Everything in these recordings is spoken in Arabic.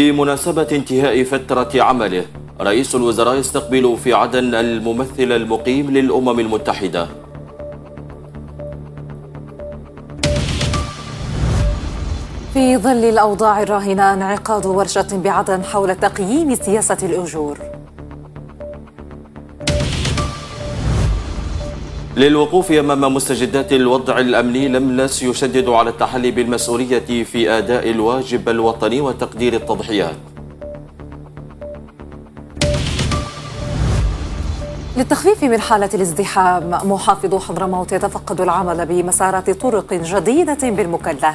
بمناسبة انتهاء فترة عمله رئيس الوزراء يستقبل في عدن الممثل المقيم للأمم المتحدة في ظل الأوضاع الراهنة انعقاد ورشة بعدن حول تقييم سياسة الأجور للوقوف أمام مستجدات الوضع الأمني لملس يشدد على التحلي بالمسؤولية في أداء الواجب الوطني وتقدير التضحيات للتخفيف من حالة الازدحام محافظ حضرموت يتفقد العمل بمسارات طرق جديدة بالمكلة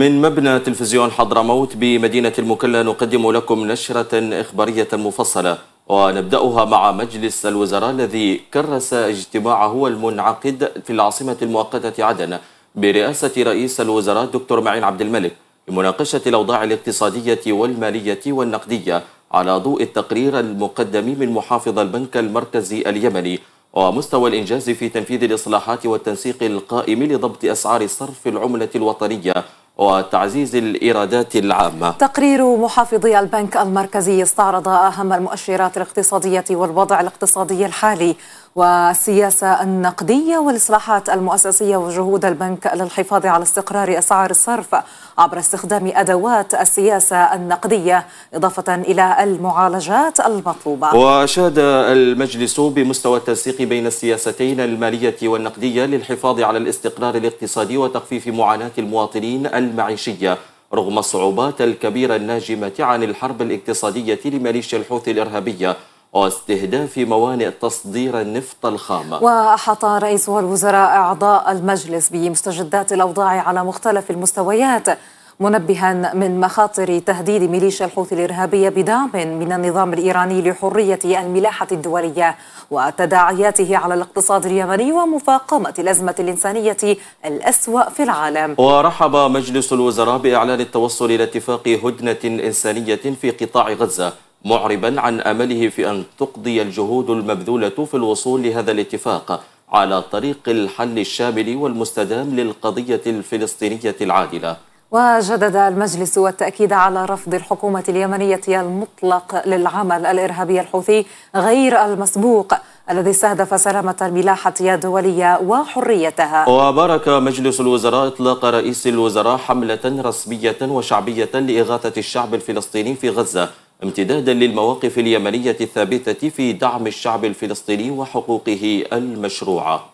من مبنى تلفزيون حضرموت بمدينة المكلا نقدم لكم نشرة إخبارية مفصلة ونبدأها مع مجلس الوزراء الذي كرس اجتماعه المنعقد في العاصمة المؤقتة عدن برئاسة رئيس الوزراء الدكتور معين عبد الملك لمناقشة الأوضاع الاقتصادية والمالية والنقدية على ضوء التقرير المقدم من محافظ البنك المركزي اليمني ومستوى الإنجاز في تنفيذ الإصلاحات والتنسيق القائم لضبط أسعار صرف العملة الوطنية وتعزيز الإيرادات العامة تقرير محافظي البنك المركزي استعرض أهم المؤشرات الاقتصادية والوضع الاقتصادي الحالي والسياسة النقدية والإصلاحات المؤسسية وجهود البنك للحفاظ على استقرار أسعار الصرف عبر استخدام أدوات السياسة النقدية إضافة إلى المعالجات المطلوبة وأشاد المجلس بمستوى التنسيق بين السياستين المالية والنقدية للحفاظ على الاستقرار الاقتصادي وتخفيف معاناة المواطنين المعيشية رغم الصعوبات الكبيرة الناجمة عن الحرب الاقتصادية لميليشيا الحوثي الإرهابية واستهداف موانئ تصدير النفط الخام وأحاط رئيس الوزراء أعضاء المجلس بمستجدات الأوضاع على مختلف المستويات منبها من مخاطر تهديد ميليشيا الحوثي الإرهابية بدعم من النظام الإيراني لحرية الملاحة الدولية وتداعياته على الاقتصاد اليمني ومفاقمة الأزمة الإنسانية الأسوأ في العالم ورحب مجلس الوزراء بإعلان التوصل إلى اتفاق هدنة إنسانية في قطاع غزة معربا عن أمله في أن تقضي الجهود المبذولة في الوصول لهذا الاتفاق على طريق الحل الشامل والمستدام للقضية الفلسطينية العادلة وجدد المجلس التأكيد على رفض الحكومة اليمنية المطلق للعمل الإرهابي الحوثي غير المسبوق الذي استهدف سلامة الملاحة الدولية وحريتها وبارك مجلس الوزراء إطلاق رئيس الوزراء حملة رسمية وشعبية لإغاثة الشعب الفلسطيني في غزة امتدادا للمواقف اليمنية الثابتة في دعم الشعب الفلسطيني وحقوقه المشروعة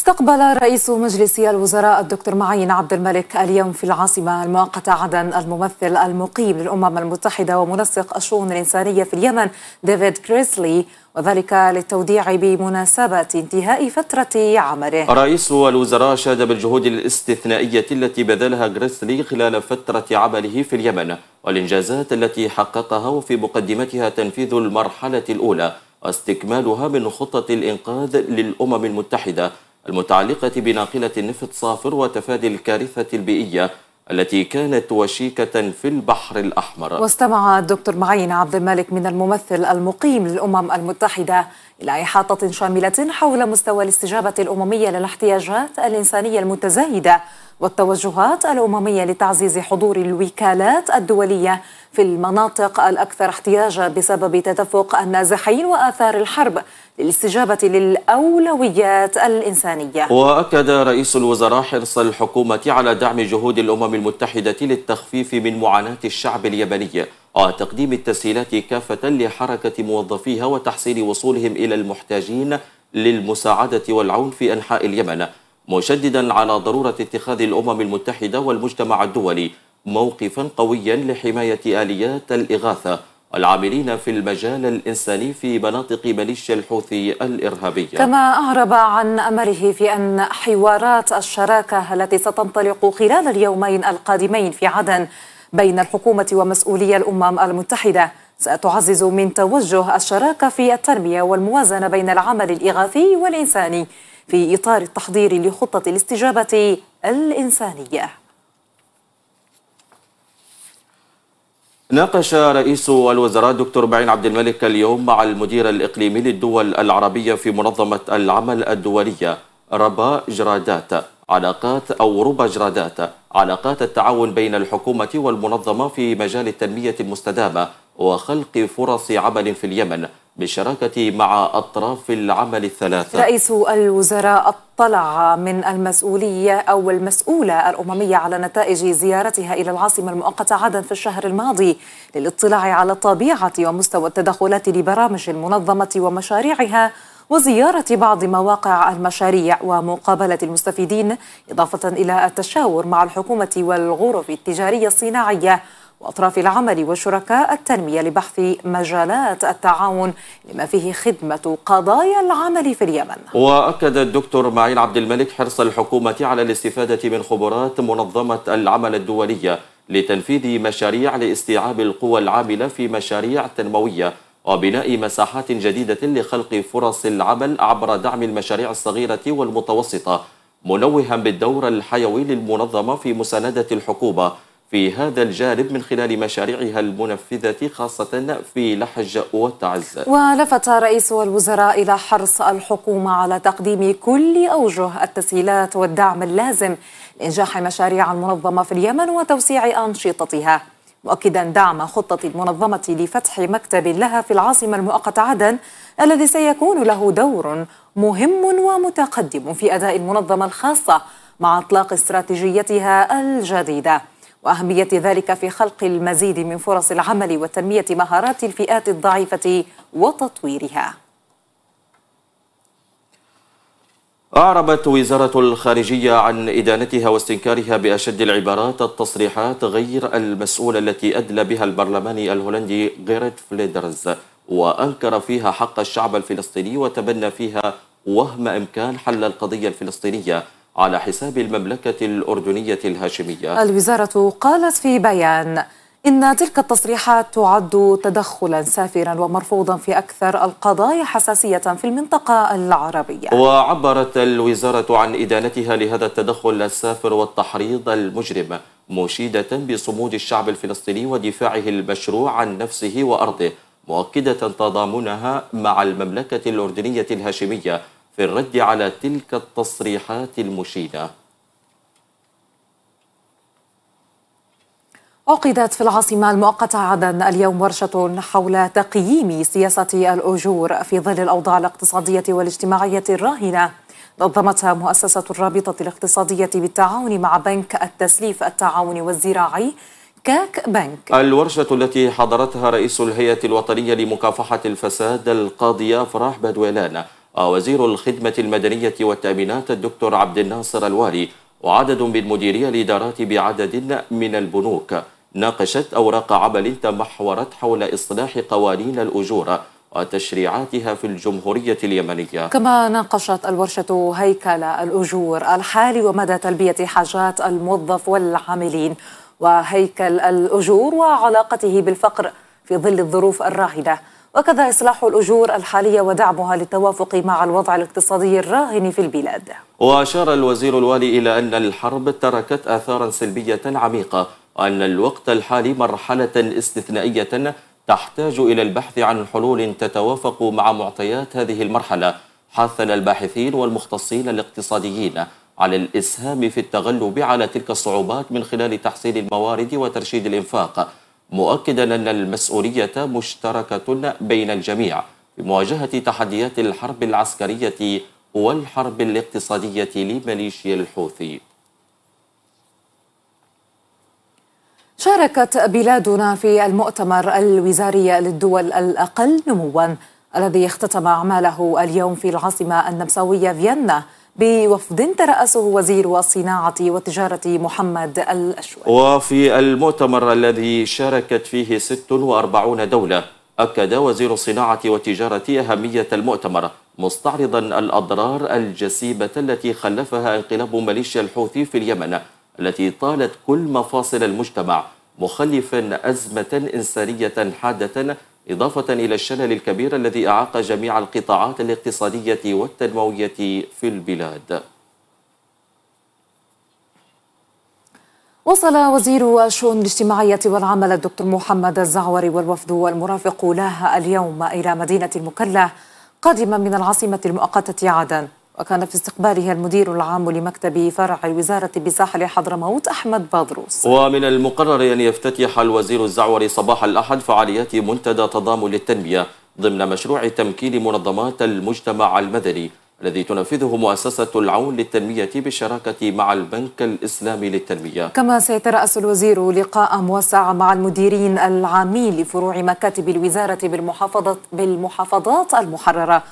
استقبل رئيس مجلس الوزراء الدكتور معين عبد الملك اليوم في العاصمة المؤقتة عدن الممثل المقيم للأمم المتحدة ومنسق الشؤون الإنسانية في اليمن ديفيد كريسلي وذلك للتوديع بمناسبة انتهاء فترة عمله رئيس الوزراء شاد بالجهود الاستثنائية التي بذلها غريسلي خلال فترة عمله في اليمن والإنجازات التي حققها وفي مقدمتها تنفيذ المرحلة الأولى واستكمالها من خطة الإنقاذ للأمم المتحدة المتعلقة بناقلة النفط صافر وتفادي الكارثة البيئية التي كانت وشيكة في البحر الأحمر واستمع الدكتور معين عبد الملك من الممثل المقيم للأمم المتحدة إلى إحاطة شاملة حول مستوى الاستجابة الأممية للاحتياجات الإنسانية المتزايدة والتوجهات الأممية لتعزيز حضور الوكالات الدولية في المناطق الأكثر احتياجا بسبب تدفق النازحين وآثار الحرب للاستجابة للأولويات الإنسانية وأكد رئيس الوزراء حرص الحكومة على دعم جهود الأمم المتحدة للتخفيف من معاناة الشعب اليمني وتقديم آه، التسهيلات كافة لحركة موظفيها وتحسين وصولهم إلى المحتاجين للمساعدة والعون في أنحاء اليمن مشددا على ضرورة اتخاذ الأمم المتحدة والمجتمع الدولي موقفا قويا لحماية آليات الإغاثة العاملين في المجال الإنساني في مناطق ميليشيا الحوثي الإرهابية كما أعرب عن أمره في أن حوارات الشراكة التي ستنطلق خلال اليومين القادمين في عدن بين الحكومة ومسؤولي الأمم المتحدة ستعزز من توجه الشراكة في التنمية والموازنة بين العمل الإغاثي والإنساني في إطار التحضير لخطة الاستجابة الإنسانية ناقش رئيس الوزراء دكتور معين عبد الملك اليوم مع المدير الإقليمي للدول العربية في منظمة العمل الدولية ربا جرادات علاقات أو ربا جرادات علاقات التعاون بين الحكومة والمنظمة في مجال التنمية المستدامة وخلق فرص عمل في اليمن بالشراكة مع أطراف العمل الثلاثة رئيس الوزراء اطلع من المسؤولية أو المسؤولة الأممية على نتائج زيارتها إلى العاصمة المؤقتة عدن في الشهر الماضي للاطلاع على طبيعة ومستوى التدخلات لبرامج المنظمة ومشاريعها وزيارة بعض مواقع المشاريع ومقابلة المستفيدين إضافة إلى التشاور مع الحكومة والغرف التجارية الصناعية وأطراف العمل وشركاء التنمية لبحث مجالات التعاون لما فيه خدمة قضايا العمل في اليمن وأكد الدكتور معين عبد الملك حرص الحكومة على الاستفادة من خبرات منظمة العمل الدولية لتنفيذ مشاريع لاستيعاب القوى العاملة في مشاريع تنموية وبناء مساحات جديدة لخلق فرص العمل عبر دعم المشاريع الصغيرة والمتوسطة منوها بالدور الحيوي للمنظمة في مساندة الحكومة في هذا الجانب من خلال مشاريعها المنفذة خاصة في لحج وتعز ولفت رئيس الوزراء إلى حرص الحكومة على تقديم كل أوجه التسهيلات والدعم اللازم لإنجاح مشاريع المنظمة في اليمن وتوسيع أنشطتها مؤكدا دعم خطة المنظمة لفتح مكتب لها في العاصمة المؤقتة عدن الذي سيكون له دور مهم ومتقدم في أداء المنظمة الخاصة مع إطلاق استراتيجيتها الجديدة وأهمية ذلك في خلق المزيد من فرص العمل وتنمية مهارات الفئات الضعيفة وتطويرها أعربت وزارة الخارجية عن إدانتها واستنكارها بأشد العبارات التصريحات غير المسؤولة التي أدلى بها البرلمان الهولندي غيرت فليدرز وأنكر فيها حق الشعب الفلسطيني وتبنى فيها وهم إمكان حل القضية الفلسطينية على حساب المملكة الأردنية الهاشمية الوزارة قالت في بيان إن تلك التصريحات تعد تدخلا سافرا ومرفوضا في أكثر القضايا حساسية في المنطقة العربية وعبرت الوزارة عن إدانتها لهذا التدخل السافر والتحريض المجرم مشيدة بصمود الشعب الفلسطيني ودفاعه المشروع عن نفسه وأرضه مؤكدة تضامنها مع المملكة الأردنية الهاشمية في الرد على تلك التصريحات المشينة عقدت في العاصمة المؤقتة عدن اليوم ورشة حول تقييم سياسة الأجور في ظل الأوضاع الاقتصادية والاجتماعية الراهنة نظمتها مؤسسة الرابطة الاقتصادية بالتعاون مع بنك التسليف التعاوني والزراعي كاك بنك الورشة التي حضرتها رئيس الهيئة الوطنية لمكافحة الفساد القاضية فراح بدويلان وزير الخدمة المدنية والتأمينات الدكتور عبد الناصر الوالي وعدد من مديري الإدارات بعدد من البنوك ناقشت أوراق عمل تمحورت حول إصلاح قوانين الأجور وتشريعاتها في الجمهورية اليمنية كما ناقشت الورشة هيكل الأجور الحالي ومدى تلبية حاجات الموظف والعاملين وهيكل الأجور وعلاقته بالفقر في ظل الظروف الراهنة وكذا إصلاح الأجور الحالية ودعمها للتوافق مع الوضع الاقتصادي الراهن في البلاد وأشار الوزير الوالي إلى أن الحرب تركت آثارا سلبية عميقة أن الوقت الحالي مرحلة استثنائية تحتاج إلى البحث عن حلول تتوافق مع معطيات هذه المرحلة حثنا الباحثين والمختصين الاقتصاديين على الإسهام في التغلب على تلك الصعوبات من خلال تحصيل الموارد وترشيد الإنفاق مؤكدا أن المسؤولية مشتركة بين الجميع في مواجهة تحديات الحرب العسكرية والحرب الاقتصادية لميليشيا الحوثي شاركت بلادنا في المؤتمر الوزاري للدول الأقل نموا الذي اختتم أعماله اليوم في العاصمة النمساوية فيينا بوفد ترأسه وزير الصناعة والتجارة محمد الأشوي وفي المؤتمر الذي شاركت فيه 46 دولة أكد وزير الصناعة والتجارة أهمية المؤتمر مستعرضا الأضرار الجسيمة التي خلفها انقلاب ميليشيا الحوثي في اليمن التي طالت كل مفاصل المجتمع مخلفا أزمة إنسانية حادة إضافة إلى الشلل الكبير الذي أعاق جميع القطاعات الاقتصادية والتنموية في البلاد وصل وزير الشؤون الاجتماعية والعمل الدكتور محمد الزعوري والوفد والمرافق له اليوم إلى مدينة المكلة قادما من العاصمة المؤقتة عدن وكان في استقباله المدير العام لمكتب فرع الوزارة بساحل حضرموت أحمد بادروس ومن المقرر أن يفتتح الوزير الزعوري صباح الأحد فعاليات منتدى تضامن للتنمية ضمن مشروع تمكين منظمات المجتمع المدني الذي تنفذه مؤسسة العون للتنمية بالشراكة مع البنك الإسلامي للتنمية كما سيترأس الوزير لقاء موسع مع المديرين العامين لفروع مكاتب الوزارة بالمحافظة بالمحافظات المحررة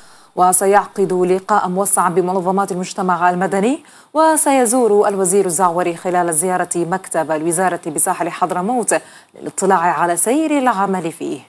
وسيعقد لقاء موسع بمنظمات المجتمع المدني وسيزور الوزير الزعوري خلال زيارة مكتب الوزارة بساحل حضرموت للاطلاع على سير العمل فيه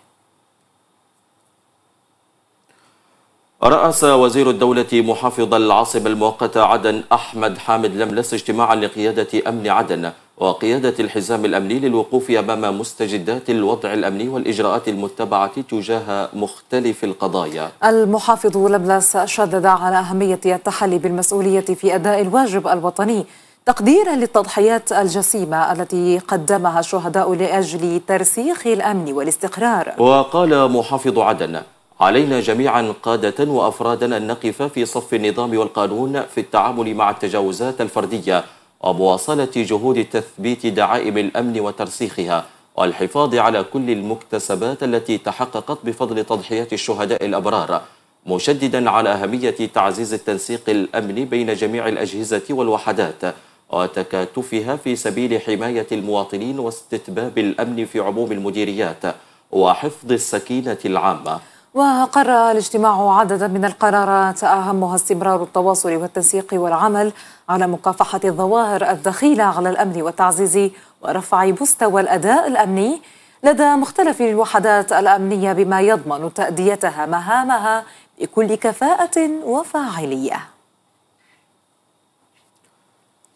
رأس وزير الدولة محافظ العاصمة المؤقتة عدن أحمد حامد لملس اجتماعا لقيادة أمن عدن وقيادة الحزام الأمني للوقوف أمام مستجدات الوضع الأمني والإجراءات المتبعة تجاه مختلف القضايا المحافظ لبلس شدد على أهمية التحلي بالمسؤولية في أداء الواجب الوطني تقديرا للتضحيات الجسيمة التي قدمها الشهداء لأجل ترسيخ الأمن والاستقرار وقال محافظ عدن علينا جميعا قادة وأفرادا أن نقف في صف النظام والقانون في التعامل مع التجاوزات الفردية ومواصلة جهود تثبيت دعائم الأمن وترسيخها والحفاظ على كل المكتسبات التي تحققت بفضل تضحيات الشهداء الأبرار مشددا على أهمية تعزيز التنسيق الأمني بين جميع الأجهزة والوحدات وتكاتفها في سبيل حماية المواطنين واستتباب الأمن في عموم المديريات وحفظ السكينة العامة وقرر الاجتماع عددا من القرارات أهمها استمرار التواصل والتنسيق والعمل على مكافحة الظواهر الدخيلة على الأمن وتعزيز ورفع مستوى الأداء الأمني لدى مختلف الوحدات الأمنية بما يضمن تأديتها مهامها بكل كفاءة وفاعلية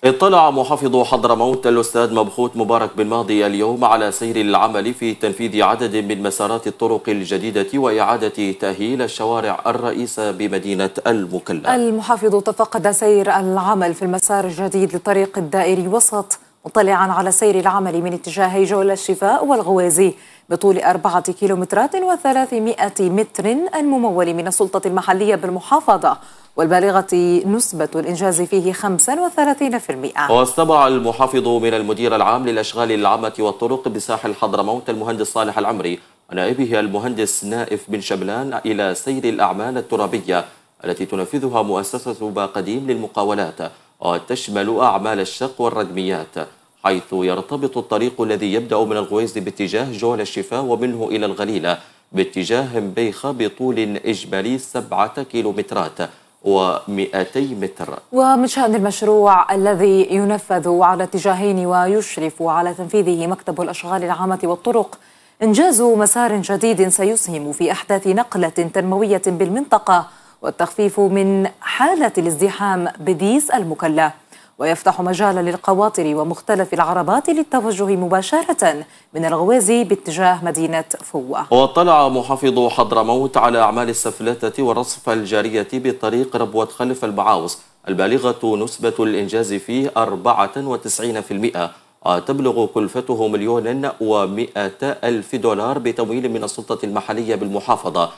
اطلع محافظ حضرموت الأستاذ مبخوت مبارك بن ماضي اليوم على سير العمل في تنفيذ عدد من مسارات الطرق الجديدة وإعادة تأهيل الشوارع الرئيسة بمدينة المكلا المحافظ تفقد سير العمل في المسار الجديد للطريق الدائري وسط مطلعا على سير العمل من اتجاهي جولة الشفاء والغوازي بطول أربعة كيلومترات وثلاثمائة متر الممول من السلطة المحلية بالمحافظة والبالغة نسبة الإنجاز فيه 35% واستمع المحافظ من المدير العام للأشغال العامة والطرق بساحل حضرموت المهندس صالح العمري ونائبه المهندس نائف بن شبلان إلى سير الأعمال الترابية التي تنفذها مؤسسة باقديم للمقاولات وتشمل أعمال الشق والردميات حيث يرتبط الطريق الذي يبدأ من الغويزد باتجاه جول الشفاه ومنه إلى الغليلة باتجاه بيخة بطول إجمالي سبعة كيلومترات و200 متر ومن شأن المشروع الذي ينفذ على اتجاهين ويشرف على تنفيذه مكتب الأشغال العامة والطرق إنجاز مسار جديد سيسهم في أحداث نقلة تنموية بالمنطقة والتخفيف من حالة الازدحام بديس المكلة ويفتح مجالا للقواطر ومختلف العربات للتوجه مباشرة من الغوازي باتجاه مدينة فوة واطلع محافظ حضرموت على أعمال السفلتة والرصف الجارية بطريق ربوة خلف المعاوس البالغة نسبة الإنجاز فيه 94% وتبلغ كلفته مليون ومئة ألف دولار بتمويل من السلطة المحلية بالمحافظة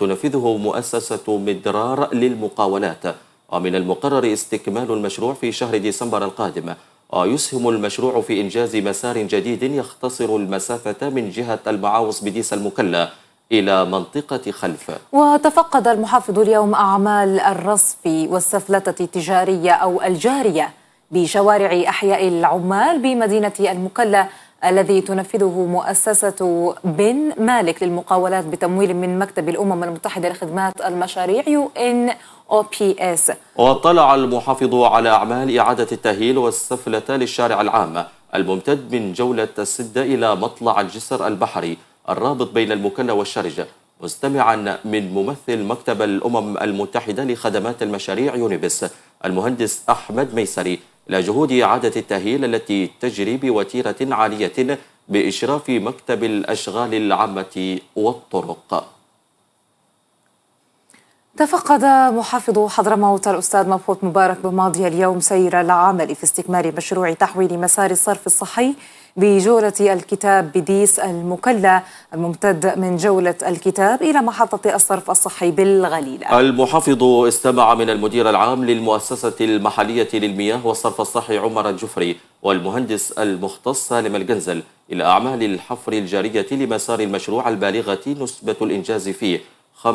تنفذه مؤسسة مدرار للمقاولات ومن المقرر استكمال المشروع في شهر ديسمبر القادم ويسهم المشروع في إنجاز مسار جديد يختصر المسافة من جهة المعاوص بديس المكلا إلى منطقة خلف وتفقد المحافظ اليوم أعمال الرصف والسفلتة التجارية أو الجارية بشوارع أحياء العمال بمدينة المكلا الذي تنفذه مؤسسة بن مالك للمقاولات بتمويل من مكتب الأمم المتحدة لخدمات المشاريع يو إن OPS واطلع المحافظ على أعمال إعادة التأهيل والسفلة للشارع العام الممتد من جولة السدة إلى مطلع الجسر البحري الرابط بين المكلا والشرجة مستمعا من ممثل مكتب الأمم المتحدة لخدمات المشاريع يونيبس المهندس أحمد ميسري لجهود إعادة التأهيل التي تجري بوتيرة عالية بإشراف مكتب الأشغال العامة والطرق تفقد محافظ حضرموت الأستاذ مبخوت مبارك بماضي اليوم سير العمل في استكمال مشروع تحويل مسار الصرف الصحي بجولة الكتاب بديس المكلا الممتد من جولة الكتاب إلى محطة الصرف الصحي بالغليلة المحافظ استمع من المدير العام للمؤسسة المحلية للمياه والصرف الصحي عمر الجفري والمهندس المختص سالم الجنزل إلى أعمال الحفر الجارية لمسار المشروع البالغة نسبة الإنجاز فيه 35%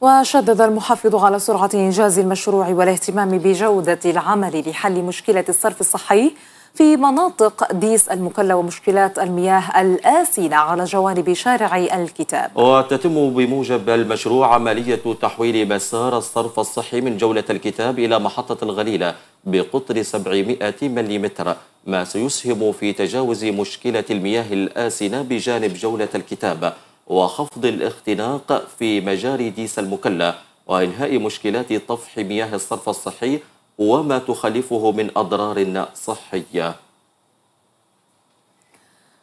وشدد المحافظ على سرعة إنجاز المشروع والاهتمام بجودة العمل لحل مشكلة الصرف الصحي في مناطق ديس المكلة ومشكلات المياه الآسنة على جوانب شارع الكتاب وتتم بموجب المشروع عملية تحويل مسار الصرف الصحي من جولة الكتاب إلى محطة الغليلة بقطر 700 ملم ما سيسهم في تجاوز مشكلة المياه الآسنة بجانب جولة الكتاب وخفض الاختناق في مجاري ديس المكلا وإنهاء مشكلات طفح مياه الصرف الصحي وما تخلفه من أضرار صحية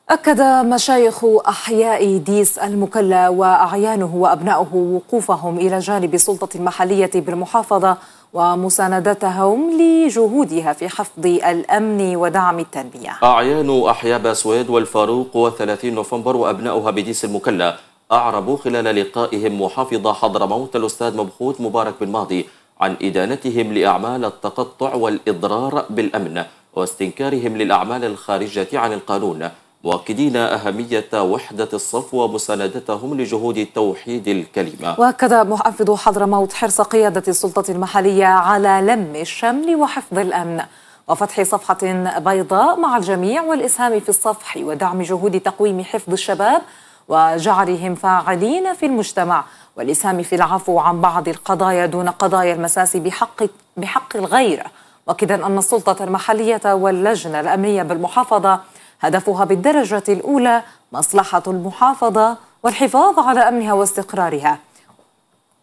أكد مشايخ أحياء ديس المكلا وأعيانه وأبنائه وقوفهم إلى جانب السلطة المحلية بالمحافظة ومساندتهم لجهودها في حفظ الأمن ودعم التنمية أعيان أحياء باسويد والفاروق و30 نوفمبر وأبناؤها بديس المكلا أعربوا خلال لقائهم محافظ حضرموت الأستاذ مبخوت مبارك بن ماضي عن إدانتهم لأعمال التقطع والإضرار بالأمن واستنكارهم للأعمال الخارجة عن القانون مؤكدين أهمية وحدة الصف ومساندتهم لجهود توحيد الكلمة وأكد محافظ حضرموت حرص قيادة السلطة المحلية على لم الشمل وحفظ الأمن وفتح صفحة بيضاء مع الجميع والإسهام في الصفح ودعم جهود تقويم حفظ الشباب وجعلهم فاعلين في المجتمع والإسهام في العفو عن بعض القضايا دون قضايا المساس بحق, بحق الغير وكدا أن السلطة المحلية واللجنة الأمنية بالمحافظة هدفها بالدرجة الأولى مصلحة المحافظة والحفاظ على أمنها واستقرارها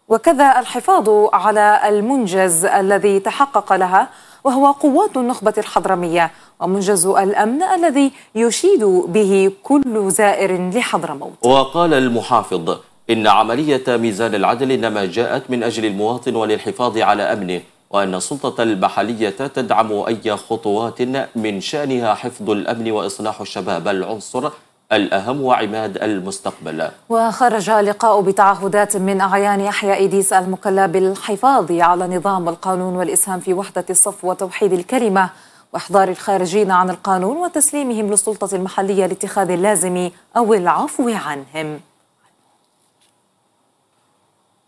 وكذا الحفاظ على المنجز الذي تحقق لها وهو قوات النخبة الحضرمية ومنجز الأمن الذي يشيد به كل زائر لحضرموت وقال المحافظ إن عملية ميزان العدل إنما جاءت من أجل المواطن وللحفاظ على أمنه وأن السلطة المحلية تدعم أي خطوات من شأنها حفظ الأمن وإصلاح الشباب العنصر الأهم وعماد المستقبل وخرج لقاء بتعهدات من أعيان يحيى ديس المكلا بالحفاظ على نظام القانون والإسهام في وحدة الصف وتوحيد الكلمة وإحضار الخارجين عن القانون وتسليمهم للسلطة المحلية لاتخاذ اللازم أو العفو عنهم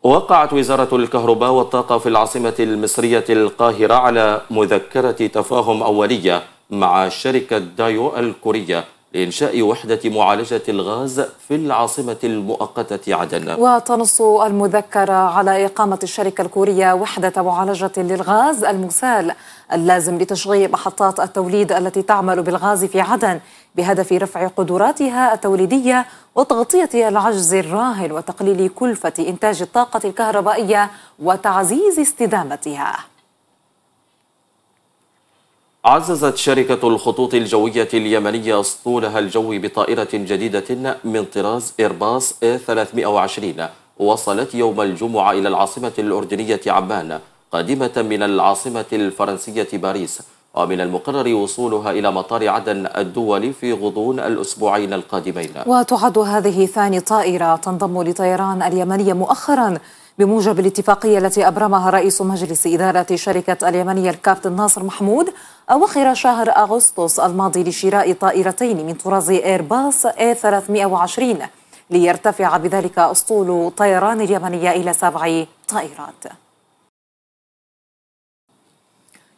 وقعت وزارة الكهرباء والطاقة في العاصمة المصرية القاهرة على مذكرة تفاهم أولية مع شركة دايو الكورية لإنشاء وحدة معالجة الغاز في العاصمة المؤقتة عدن وتنص المذكرة على إقامة الشركة الكورية وحدة معالجة للغاز المسال اللازم لتشغيل محطات التوليد التي تعمل بالغاز في عدن بهدف رفع قدراتها التوليدية وتغطية العجز الراهن وتقليل كلفة إنتاج الطاقة الكهربائية وتعزيز استدامتها عززت شركة الخطوط الجوية اليمنية اسطولها الجوي بطائرة جديدة من طراز إيرباص A320 وصلت يوم الجمعة إلى العاصمة الأردنية عمان قادمة من العاصمة الفرنسية باريس ومن المقرر وصولها إلى مطار عدن الدولي في غضون الأسبوعين القادمين وتعد هذه ثاني طائرة تنضم لطيران اليمنية مؤخرا بموجب الاتفاقية التي أبرمها رئيس مجلس إدارة شركة اليمنية الكابتن ناصر محمود أواخر شهر أغسطس الماضي لشراء طائرتين من طراز إيرباص A320 ليرتفع بذلك أسطول طيران اليمنية إلى سبع طائرات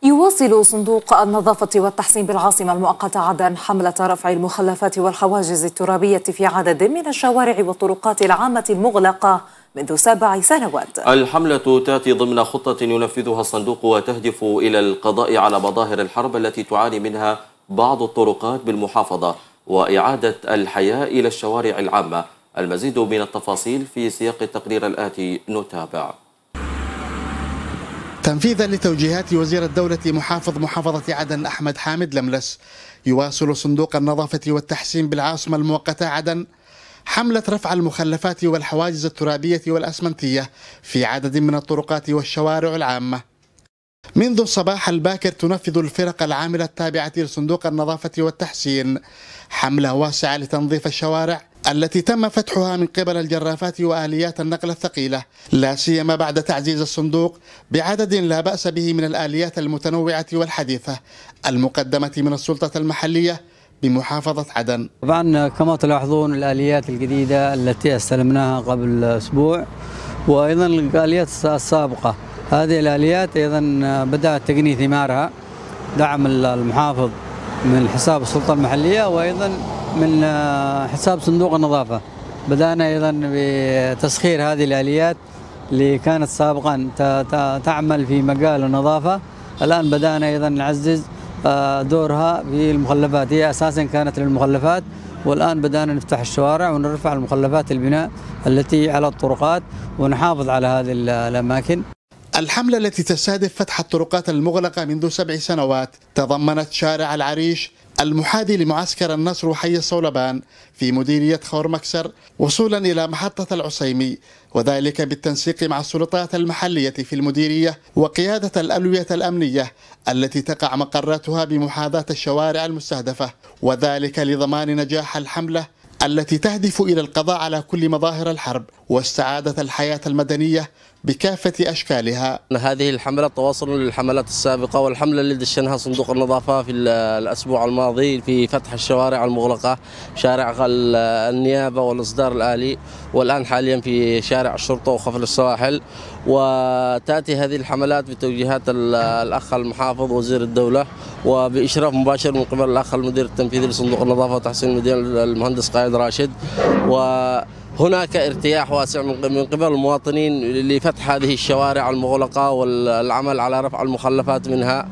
يواصل صندوق النظافة والتحسين بالعاصمة المؤقتة عدن حملة رفع المخلفات والحواجز الترابية في عدد من الشوارع والطرقات العامة المغلقة منذ سبع سنوات الحملة تأتي ضمن خطة ينفذها الصندوق وتهدف إلى القضاء على مظاهر الحرب التي تعاني منها بعض الطرقات بالمحافظة وإعادة الحياة إلى الشوارع العامة المزيد من التفاصيل في سياق التقرير الآتي نتابع تنفيذا لتوجيهات وزير الدولة محافظ محافظة عدن أحمد حامد لملس يواصل صندوق النظافة والتحسين بالعاصمة المؤقتة عدن حملة رفع المخلفات والحواجز الترابية والأسمنتية في عدد من الطرقات والشوارع العامة منذ الصباح الباكر تنفذ الفرق العاملة التابعة لصندوق النظافة والتحسين حملة واسعة لتنظيف الشوارع التي تم فتحها من قبل الجرافات وآليات النقل الثقيلة لا سيما بعد تعزيز الصندوق بعدد لا بأس به من الآليات المتنوعة والحديثة المقدمة من السلطة المحلية بمحافظة عدن طبعا كما تلاحظون الآليات الجديدة التي استلمناها قبل أسبوع وأيضا الآليات السابقة هذه الآليات أيضا بدات تقني ثمارها دعم المحافظ من حساب السلطة المحلية وأيضا من آه، حساب صندوق النظافة بدأنا أيضا بتسخير هذه الآليات اللي كانت سابقا تعمل في مجال النظافة الآن بدأنا أيضا نعزز آه، دورها في المخلفات هي أساسا كانت للمخلفات والآن بدأنا نفتح الشوارع ونرفع المخلفات البناء التي على الطرقات ونحافظ على هذه الأماكن الحملة التي تستهدف فتح الطرقات المغلقة منذ سبع سنوات تضمنت شارع العريش المحاذي لمعسكر النصر وحي الصولبان في مديرية خور مكسر وصولا إلى محطة العصيمي وذلك بالتنسيق مع السلطات المحلية في المديرية وقيادة الألوية الأمنية التي تقع مقراتها بمحاذاة الشوارع المستهدفة وذلك لضمان نجاح الحملة التي تهدف إلى القضاء على كل مظاهر الحرب واستعادة الحياة المدنية بكافة أشكالها هذه الحملة تواصل للحملات السابقة والحملة اللي دشنها صندوق النظافة في الأسبوع الماضي في فتح الشوارع المغلقة شارع النيابة والإصدار الآلي والآن حاليا في شارع الشرطة وخفر السواحل وتأتي هذه الحملات بتوجيهات الأخ المحافظ وزير الدولة وبإشراف مباشر من قبل الأخ المدير التنفيذي لصندوق النظافة وتحسين المدينة المهندس قائد راشد وهناك ارتياح واسع من قبل المواطنين لفتح هذه الشوارع المغلقة والعمل على رفع المخلفات منها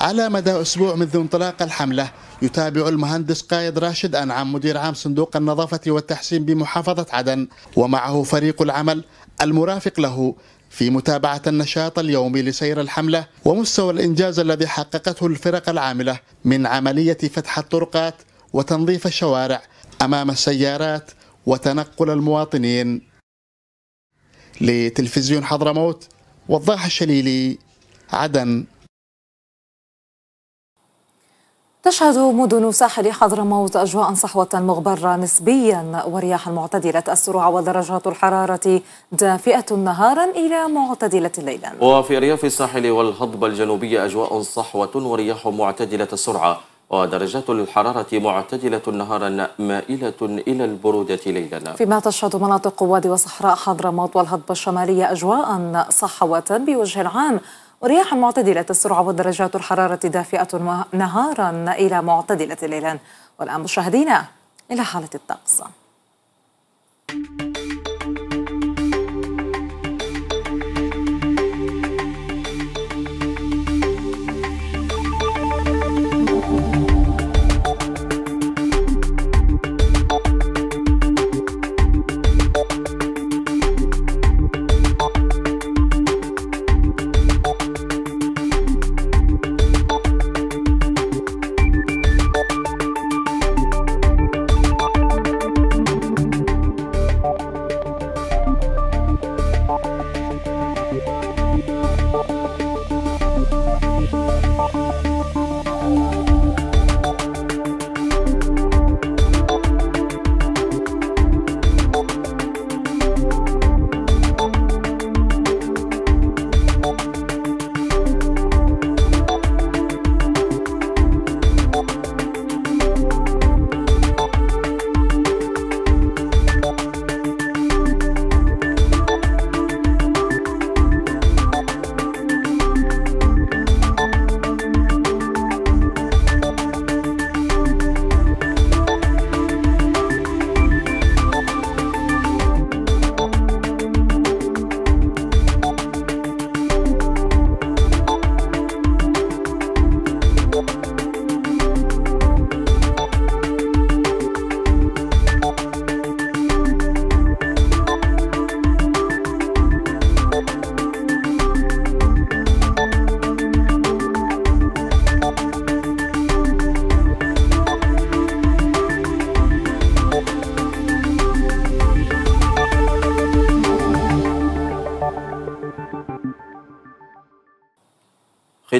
على مدى أسبوع منذ انطلاق الحملة يتابع المهندس قايد راشد أنعم مدير عام صندوق النظافة والتحسين بمحافظة عدن ومعه فريق العمل المرافق له في متابعة النشاط اليومي لسير الحملة ومستوى الإنجاز الذي حققته الفرق العاملة من عملية فتح الطرقات وتنظيف الشوارع أمام السيارات وتنقل المواطنين لتلفزيون حضرموت وضاح الشليلي عدن تشهد مدن ساحل حضرموت أجواء صحوة مغبرة نسبيا ورياح معتدلة السرعة ودرجات الحرارة دافئة نهارا إلى معتدلة ليلا وفي أرياف الساحل والهضبة الجنوبية أجواء صحوة ورياح معتدلة السرعة ودرجات الحرارة معتدلة نهارا مائلة إلى البرودة ليلا فيما تشهد مناطق وادي وصحراء حضرموت والهضبة الشمالية أجواء صحوة بوجه عام رياح معتدلة السرعة ودرجات الحرارة دافئة نهارا إلى معتدلة ليلا والآن مشاهدينا إلى حالة الطقس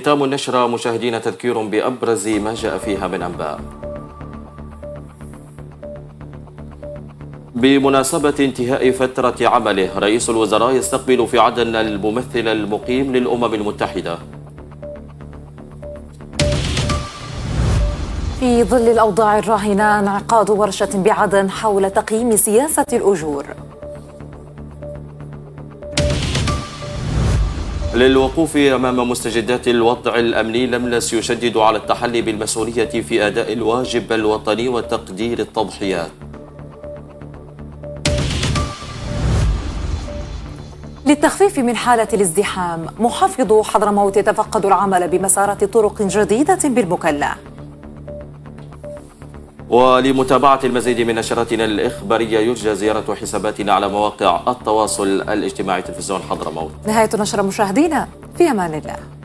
ختام النشرة مشاهدينا تذكير بأبرز ما جاء فيها من أنباء بمناسبة انتهاء فترة عمله رئيس الوزراء يستقبل في عدن الممثل المقيم للأمم المتحدة في ظل الأوضاع الراهنة انعقاد ورشة بعدن حول تقييم سياسة الأجور للوقوف أمام مستجدات الوضع الأمني لملس يشدد على التحلي بالمسؤولية في أداء الواجب الوطني وتقدير التضحيات للتخفيف من حالة الازدحام محافظ حضرموت يتفقد العمل بمسارات طرق جديدة بالمكلا ولمتابعة المزيد من نشراتنا الإخبارية يرجى زيارة حساباتنا على مواقع التواصل الاجتماعي تلفزيون حضرموت نهاية نشر مشاهدينا في أمان الله